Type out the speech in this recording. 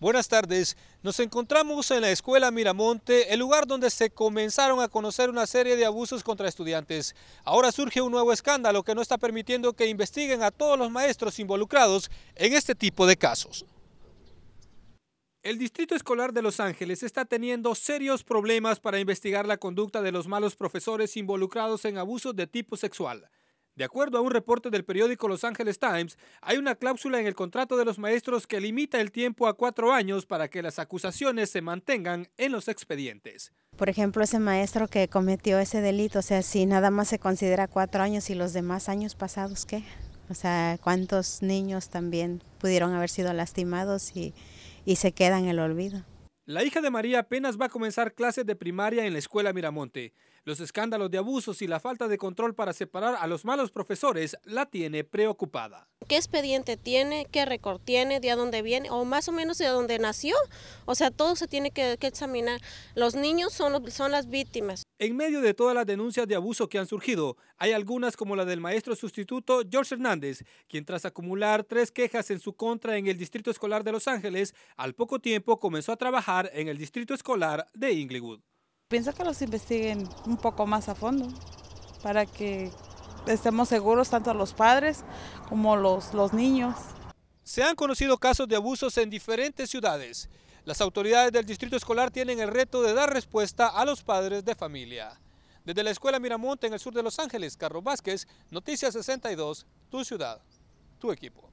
Buenas tardes, nos encontramos en la Escuela Miramonte, el lugar donde se comenzaron a conocer una serie de abusos contra estudiantes. Ahora surge un nuevo escándalo que no está permitiendo que investiguen a todos los maestros involucrados en este tipo de casos. El Distrito Escolar de Los Ángeles está teniendo serios problemas para investigar la conducta de los malos profesores involucrados en abusos de tipo sexual. De acuerdo a un reporte del periódico Los Angeles Times, hay una cláusula en el contrato de los maestros que limita el tiempo a cuatro años para que las acusaciones se mantengan en los expedientes. Por ejemplo, ese maestro que cometió ese delito, o sea, si nada más se considera cuatro años y los demás años pasados, ¿qué? O sea, ¿cuántos niños también pudieron haber sido lastimados y, y se quedan en el olvido? La hija de María apenas va a comenzar clases de primaria en la escuela Miramonte. Los escándalos de abusos y la falta de control para separar a los malos profesores la tiene preocupada qué expediente tiene, qué récord tiene, de dónde viene o más o menos de dónde nació. O sea, todo se tiene que, examinar. Los niños son, son las víctimas. En medio de todas las denuncias de abuso que han surgido, hay algunas como la del maestro sustituto George Hernández, quien tras acumular tres quejas en su contra en el Distrito Escolar de Los Ángeles, al poco tiempo comenzó a trabajar en el Distrito Escolar de Inglewood. Pienso que los investiguen un poco más a fondo para que estemos seguros tanto a los padres como los, los niños. Se han conocido casos de abusos en diferentes ciudades. Las autoridades del distrito escolar tienen el reto de dar respuesta a los padres de familia. Desde la Escuela Miramonte en el sur de Los Ángeles, Carlos Vázquez, Noticias 62, tu ciudad, tu equipo.